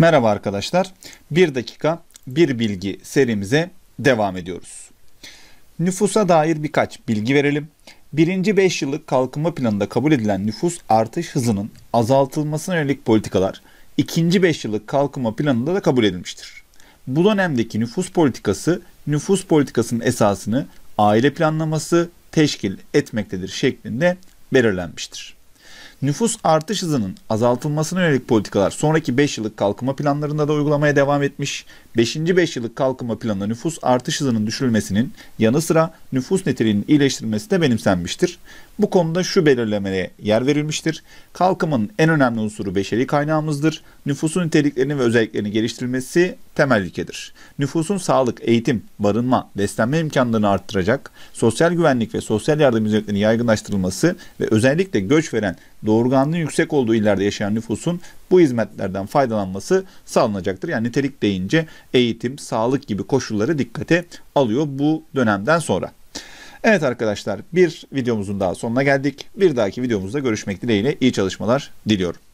Merhaba arkadaşlar. 1 dakika bir bilgi serimize devam ediyoruz. Nüfusa dair birkaç bilgi verelim. Birinci 5 yıllık kalkınma planında kabul edilen nüfus artış hızının azaltılmasına yönelik politikalar ikinci 5 yıllık kalkınma planında da kabul edilmiştir. Bu dönemdeki nüfus politikası nüfus politikasının esasını aile planlaması teşkil etmektedir şeklinde belirlenmiştir nüfus artış hızının azaltılmasına yönelik politikalar sonraki 5 yıllık kalkınma planlarında da uygulamaya devam etmiş. 5. 5 yıllık kalkınma planında nüfus artış hızının düşürülmesinin yanı sıra nüfus niteliğinin iyileştirilmesi de benimsenmiştir. Bu konuda şu belirlemeye yer verilmiştir. Kalkınmanın en önemli unsuru beşeri kaynağımızdır. Nüfusun niteliklerini ve özelliklerini geliştirilmesi temel ilkedir. Nüfusun sağlık, eğitim, barınma, beslenme imkanlarını arttıracak, sosyal güvenlik ve sosyal yardım hizmetlerinin yaygınlaştırılması ve özellikle göç veren doğurganlığın yüksek olduğu illerde yaşayan nüfusun bu hizmetlerden faydalanması sağlanacaktır. Yani nitelik deyince eğitim, sağlık gibi koşulları dikkate alıyor bu dönemden sonra. Evet arkadaşlar bir videomuzun daha sonuna geldik. Bir dahaki videomuzda görüşmek dileğiyle iyi çalışmalar diliyorum.